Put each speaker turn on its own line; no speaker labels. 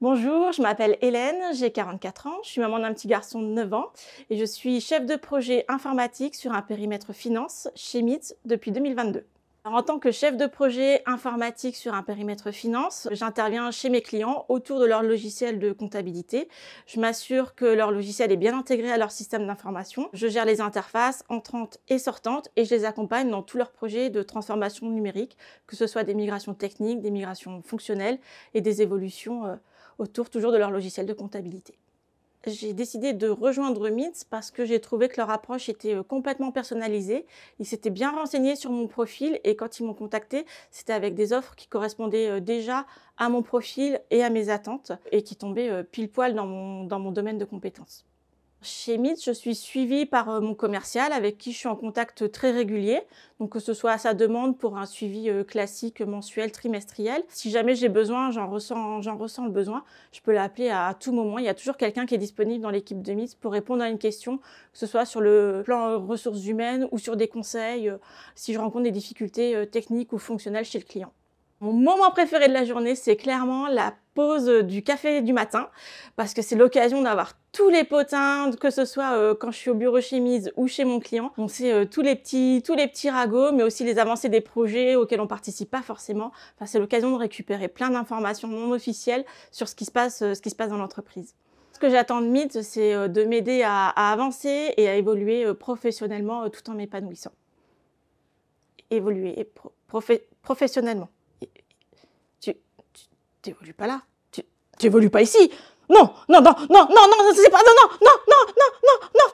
Bonjour, je m'appelle Hélène, j'ai 44 ans, je suis maman d'un petit garçon de 9 ans et je suis chef de projet informatique sur un périmètre finance chez MIT depuis 2022. en tant que chef de projet informatique sur un périmètre finance, j'interviens chez mes clients autour de leur logiciel de comptabilité. Je m'assure que leur logiciel est bien intégré à leur système d'information. Je gère les interfaces entrantes et sortantes et je les accompagne dans tous leurs projets de transformation numérique, que ce soit des migrations techniques, des migrations fonctionnelles et des évolutions euh, autour toujours de leur logiciel de comptabilité. J'ai décidé de rejoindre MITS parce que j'ai trouvé que leur approche était euh, complètement personnalisée. Ils s'étaient bien renseignés sur mon profil et quand ils m'ont contacté, c'était avec des offres qui correspondaient euh, déjà à mon profil et à mes attentes et qui tombaient euh, pile poil dans mon, dans mon domaine de compétences. Chez MIT, je suis suivie par euh, mon commercial avec qui je suis en contact très régulier, donc que ce soit à sa demande pour un suivi euh, classique mensuel, trimestriel. Si jamais j'ai besoin, j'en ressens, ressens le besoin, je peux l'appeler à tout moment. Il y a toujours quelqu'un qui est disponible dans l'équipe de MIT pour répondre à une question, que ce soit sur le plan euh, ressources humaines ou sur des conseils, si je rencontre des difficultés techniques ou fonctionnelles chez le client. Mon moment préféré de la journée, c'est clairement la pause euh, du café du matin, parce que c'est l'occasion d'avoir tous les potins, que ce soit euh, quand je suis au bureau chez ou chez mon client. On sait euh, tous les petits, tous les petits ragots, mais aussi les avancées des projets auxquels on participe pas forcément. Enfin, c'est l'occasion de récupérer plein d'informations non officielles sur ce qui se passe, ce qui se passe dans l'entreprise. Ce que j'attends de Meet, c'est de m'aider à, avancer et à évoluer professionnellement tout en m'épanouissant. Évoluer professionnellement. Tu évolues pas là. Tu évolues pas ici. Non, non, non, non, non, non, c'est pas, non, non, non, non, non, non, non.